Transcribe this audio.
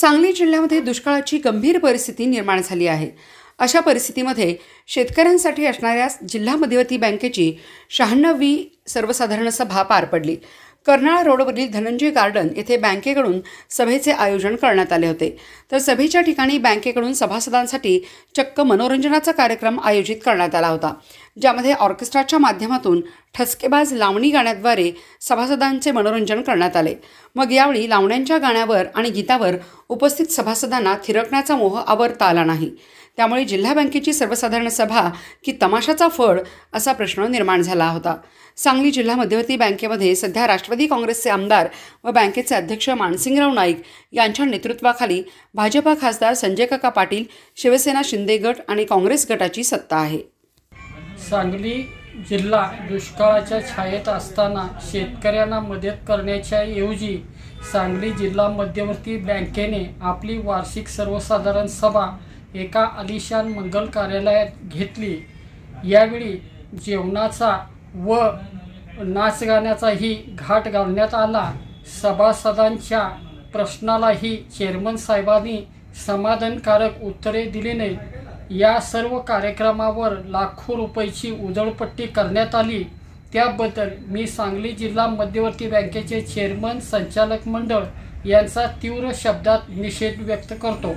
सांगली जिल्ह्यामध्ये दुष्काळाची गंभीर परिस्थिती निर्माण झाली आहे अशा परिस्थितीमध्ये शेतकऱ्यांसाठी असणाऱ्या जिल्हा मध्यवर्ती बँकेची शहाण्णवी सर्वसाधारण सभा पार पडली कर्नाळ रोडवरील धनंजय गार्डन येथे बँकेकडून सभेचे आयोजन करण्यात आले होते तर सभेच्या ठिकाणी बँकेकडून सभासदांसाठी चक्क मनोरंजनाचा कार्यक्रम आयोजित करण्यात आला होता ज्यामध्ये ऑर्केस्ट्राच्या माध्यमातून ठसकेबाज लावणी गाण्याद्वारे सभासदांचे मनोरंजन करण्यात आले मग यावेळी लावण्यांच्या गाण्यावर आणि गीतावर उपस्थित सभासदांना थिरकण्याचा मोह आवरता आला नाही त्यामुळे जिल्हा बँकेची सर्वसाधारण सभा की तमाशाचा फळ असा प्रश्न निर्माण झाला होता सांगली जिल्हा मध्यवर्ती बँकेमध्ये सध्या राष्ट्रवादी काँग्रेसचे आमदार व बँकेचे अध्यक्ष मानसिंगराव नाईक यांच्या नेतृत्वाखाली भाजपा खासदार संजय काका पाटील शिवसेना शिंदे गट आणि काँग्रेस गटाची सत्ता आहे सांगली जिल्हा दुष्काळाच्या छायेत असताना शेतकऱ्यांना मदत करण्याच्या ऐवजी सांगली जिल्हा मध्यवर्ती बँकेने आपली वार्षिक सर्वसाधारण सभा एका आलिशान मंगल कार्यालयात घेतली यावेळी जेवणाचा व नाचगाण्याचाही घाट घालण्यात आला सभासदांच्या प्रश्नालाही चेअरमन साहेबांनी समाधानकारक उत्तरे दिली नाही या सर्व कार्यक्रमावर लाखो रुपयाची उजळपट्टी करण्यात आली त्याबद्दल मी सांगली जिल्हा मध्यवर्ती बँकेचे चेअरमन संचालक मंडळ यांचा तीव्र शब्दात निषेध व्यक्त करतो